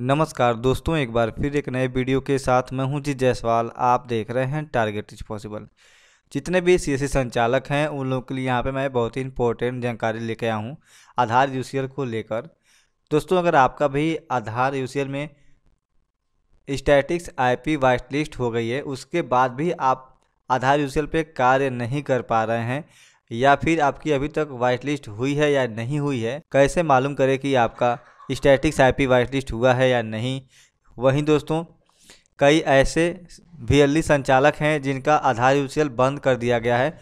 नमस्कार दोस्तों एक बार फिर एक नए वीडियो के साथ मैं हूं जी जायसवाल आप देख रहे हैं टारगेट इज पॉसिबल जितने भी सी संचालक हैं उन लोगों के लिए यहाँ पे मैं बहुत ही इंपॉर्टेंट जानकारी लेके आया हूं आधार यूसीएल को लेकर दोस्तों अगर आपका भी आधार यूसीएल में स्टैटिक्स आईपी वाइट लिस्ट हो गई है उसके बाद भी आप आधार यूसीएल पे कार्य नहीं कर पा रहे हैं या फिर आपकी अभी तक वाइट लिस्ट हुई है या नहीं हुई है कैसे मालूम करें कि आपका statics I P white list हुआ है या नहीं वहीं दोस्तों कई ऐसे वीएलई संचालक हैं जिनका आधार यूसीएल बंद कर दिया गया है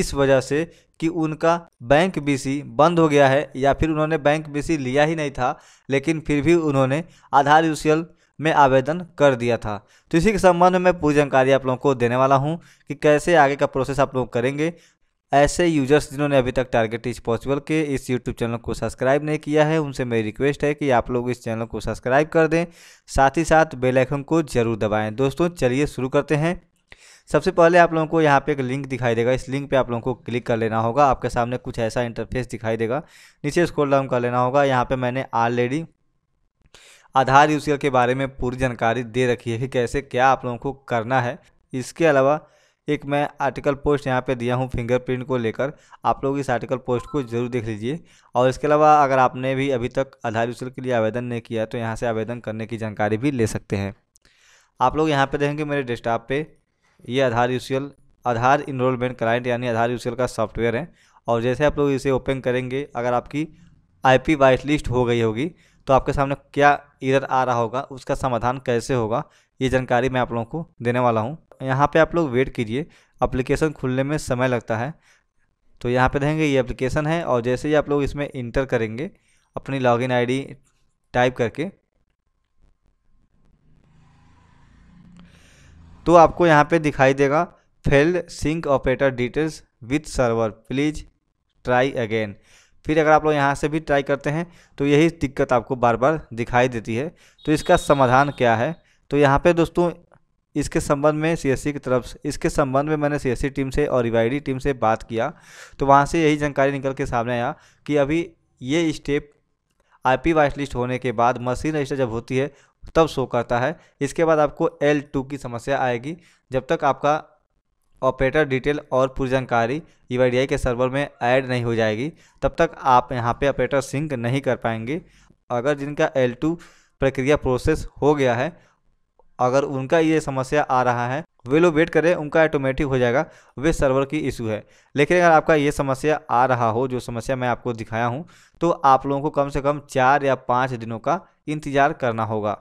इस वजह से कि उनका बैंक बीसी बंद हो गया है या फिर उन्होंने बैंक बीसी लिया ही नहीं था लेकिन फिर भी उन्होंने आधार यूसीएल में आवेदन कर दिया था तो इसी के संबंध में पूरी जानकारी आप लोगों को देने वाला हूँ कि कैसे आगे का प्रोसेस आप लोग करेंगे ऐसे यूजर्स जिन्होंने अभी तक टारगेट इज पॉसिबल के इस यूट्यूब चैनल को सब्सक्राइब नहीं किया है उनसे मेरी रिक्वेस्ट है कि आप लोग इस चैनल को सब्सक्राइब कर दें साथ ही साथ बेल आइकन को जरूर दबाएं दोस्तों चलिए शुरू करते हैं सबसे पहले आप लोगों को यहाँ पे एक लिंक दिखाई देगा इस लिंक पे आप लोगों को क्लिक कर लेना होगा आपके सामने कुछ ऐसा इंटरफेस दिखाई देगा नीचे स्क्रॉल डाउन कर लेना होगा यहाँ पे मैंने ऑलरेडी आधार यूजर के बारे में पूरी जानकारी दे रखी है कि कैसे क्या आप लोगों को करना है इसके अलावा एक मैं आर्टिकल पोस्ट यहाँ पे दिया हूँ फिंगरप्रिंट को लेकर आप लोग इस आर्टिकल पोस्ट को जरूर देख लीजिए और इसके अलावा अगर आपने भी अभी तक आधार यूसल के लिए आवेदन नहीं किया तो यहाँ से आवेदन करने की जानकारी भी ले सकते हैं आप लोग यहाँ पे देखेंगे मेरे डेस्कटॉप पे ये Aadhaar UCL Aadhaar enrolment client यानी आधार यूसीएल का सॉफ्टवेयर है और जैसे आप लोग इसे ओपन करेंगे अगर आपकी आई पी लिस्ट हो गई होगी तो आपके सामने क्या इधर आ रहा होगा उसका समाधान कैसे होगा ये जानकारी मैं आप लोगों को देने वाला हूँ यहाँ पे आप लोग वेट कीजिए अप्लीकेशन खुलने में समय लगता है तो यहाँ पे देखेंगे ये एप्लीकेशन है और जैसे ही आप लोग इसमें इंटर करेंगे अपनी लॉग इन टाइप करके तो आपको यहाँ पर दिखाई देगा failed sync operator details with server please try again फिर अगर आप लोग यहाँ से भी ट्राई करते हैं तो यही दिक्कत आपको बार बार दिखाई देती है तो इसका समाधान क्या है तो यहाँ पे दोस्तों इसके संबंध में सीएससी की तरफ से इसके संबंध में मैंने सीएससी टीम से और रिवाइडी e टीम से बात किया तो वहाँ से यही जानकारी निकल के सामने आया कि अभी ये स्टेप आई पी लिस्ट होने के बाद मशीन रजिस्टर जब होती है तब शो करता है इसके बाद आपको एल टू की समस्या आएगी जब तक आपका ऑपरेटर डिटेल और पूरी जानकारी यू e के सर्वर में ऐड नहीं हो जाएगी तब तक आप यहाँ पे ऑपरेटर सिंक नहीं कर पाएंगे अगर जिनका एल प्रक्रिया प्रोसेस हो गया है अगर उनका ये समस्या आ रहा है वे लोग वेट करें उनका ऑटोमेटिक हो जाएगा वे सर्वर की इशू है लेकिन अगर आपका ये समस्या आ रहा हो जो समस्या मैं आपको दिखाया हूँ तो आप लोगों को कम से कम चार या पाँच दिनों का इंतज़ार करना होगा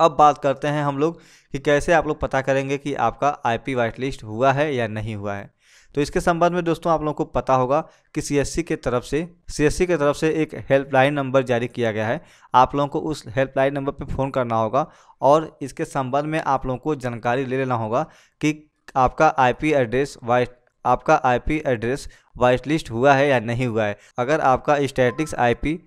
अब बात करते हैं हम लोग कि कैसे आप लोग पता करेंगे कि आपका आई पी वाइट लिस्ट हुआ है या नहीं हुआ है तो इसके संबंध में दोस्तों आप लोगों को पता होगा कि सी के तरफ से सी के तरफ से एक हेल्पलाइन नंबर जारी किया गया है आप लोगों को उस हेल्पलाइन नंबर पर फ़ोन करना होगा और इसके संबंध में आप लोगों को जानकारी ले लेना होगा कि आपका पी एड्रेस वाइट आपका आईपी एड्रेस वाइट लिस्ट हुआ है या नहीं हुआ है अगर आपका स्टैटिक्स आईपी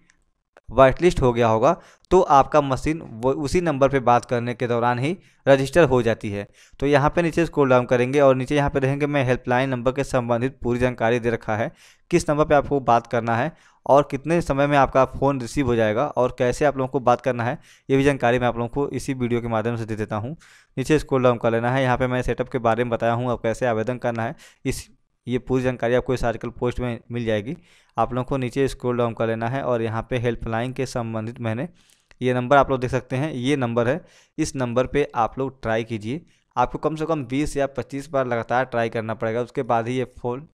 वाइटलिस्ट लिस्ट हो गया होगा तो आपका मशीन वो उसी नंबर पे बात करने के दौरान ही रजिस्टर हो जाती है तो यहाँ पे नीचे स्क्रॉल डाउन करेंगे और नीचे यहाँ पे देखेंगे मैं हेल्पलाइन नंबर के संबंधित पूरी जानकारी दे रखा है किस नंबर पे आपको बात करना है और कितने समय में आपका फ़ोन रिसीव हो जाएगा और कैसे आप लोगों को बात करना है ये भी जानकारी मैं आप लोगों को इसी वीडियो के माध्यम से दे देता हूँ नीचे स्क्रॉल डाउन कर लेना है यहाँ पर मैं सेटअप के बारे में बताया हूँ अब कैसे आवेदन करना है इस ये पूरी जानकारी आपको इस आर्टिकल पोस्ट में मिल जाएगी आप लोगों को नीचे स्क्रॉल डाउन कर लेना है और यहाँ पे हेल्पलाइन के संबंधित मैंने ये नंबर आप लोग देख सकते हैं ये नंबर है इस नंबर पे आप लोग ट्राई कीजिए आपको कम से कम 20 या 25 बार लगातार ट्राई करना पड़ेगा उसके बाद ही ये फ़ोन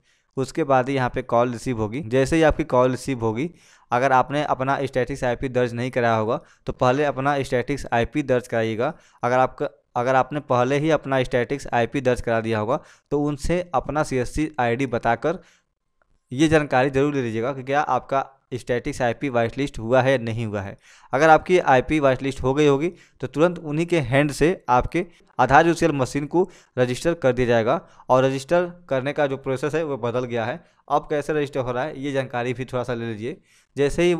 उसके बाद ही यहाँ पर कॉल रिसीव होगी जैसे ही आपकी कॉल रिसीव होगी अगर आपने अपना स्टैटिक्स आई दर्ज नहीं कराया होगा तो पहले अपना स्टैटिक्स आई दर्ज कराइएगा अगर आपका अगर आपने पहले ही अपना स्टैटिक्स आईपी दर्ज करा दिया होगा तो उनसे अपना सीएससी आईडी बताकर ये जानकारी जरूर ले लीजिएगा कि क्या आपका स्टैटिक्स आईपी वाइट लिस्ट हुआ है या नहीं हुआ है अगर आपकी आईपी वाइट लिस्ट हो गई होगी तो तुरंत उन्हीं के हैंड से आपके आधार यूसीएल मशीन को रजिस्टर कर दिया जाएगा और रजिस्टर करने का जो प्रोसेस है वो बदल गया है अब कैसे रजिस्टर हो रहा है ये जानकारी भी थोड़ा सा ले लीजिए जैसे ही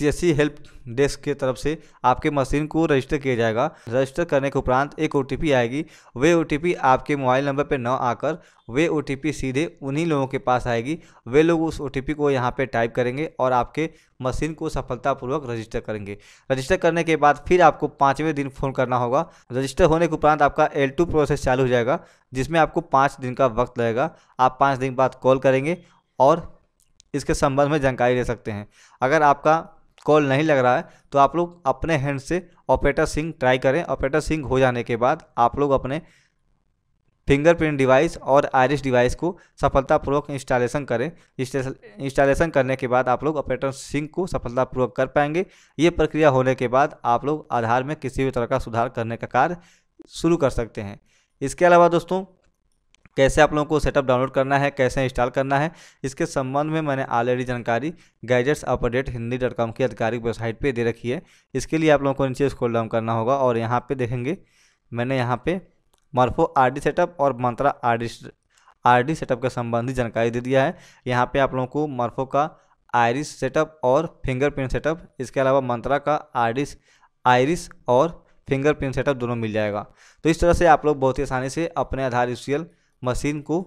सी हेल्प डेस्क के तरफ से आपके मशीन को रजिस्टर किया जाएगा रजिस्टर करने के उपरांत एक ओ आएगी वे ओ आपके मोबाइल नंबर पर न आकर वे ओ सीधे उन्हीं लोगों के पास आएगी वे लोग उस ओ को यहाँ पर टाइप करेंगे और आपके मशीन को सफलतापूर्वक रजिस्टर करेंगे रजिस्टर करने के बाद फिर आपको पाँचवें दिन फ़ोन करना होगा रजिस्टर होने के उपरांत आपका एल प्रोसेस चालू हो जाएगा जिसमें आपको पाँच दिन का वक्त लगेगा आप पाँच दिन बाद कॉल करेंगे और इसके संबंध में जानकारी ले सकते हैं अगर आपका कॉल नहीं लग रहा है तो आप लोग अपने हैंड से ऑपरेटर सिंह ट्राई करें ऑपरेटर सिंह हो जाने के बाद आप लोग अपने फिंगरप्रिंट डिवाइस और आयरिस डिवाइस को सफलतापूर्वक इंस्टॉलेशन करें इंस्टॉलेशन करने के बाद आप लोग ऑपरेटर सिंह को सफलतापूर्वक कर पाएंगे ये प्रक्रिया होने के बाद आप लोग आधार में किसी भी तरह का सुधार करने का कार्य शुरू कर सकते हैं इसके अलावा दोस्तों कैसे आप लोगों को सेटअप डाउनलोड करना है कैसे इंस्टॉल करना है इसके संबंध में मैंने ऑलरेडी जानकारी gadgets update Hindi dot com की आधिकारिक वेबसाइट पर दे रखी है इसके लिए आप लोगों को नीचे स्क्रॉल डाउन करना होगा और यहाँ पर देखेंगे मैंने यहाँ पे मार्फो आर सेटअप और मंत्रा आर डी सेटअप के संबंधी जानकारी दे दिया है यहाँ पर आप लोगों को मार्फो का आयरिस सेटअप और फिंगरप्रिंट सेटअप इसके अलावा मंत्रा का आरडिस आयरिस और फिंगरप्रिंट सेटअप दोनों मिल जाएगा तो इस तरह से आप लोग बहुत ही आसानी से अपने आधार यूसीएल मशीन को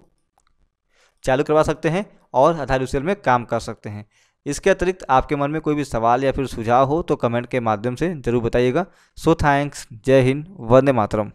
चालू करवा सकते हैं और आधार यूसेल में काम कर सकते हैं इसके अतिरिक्त आपके मन में कोई भी सवाल या फिर सुझाव हो तो कमेंट के माध्यम से ज़रूर बताइएगा सो थैंक्स जय हिंद वंदे मातरम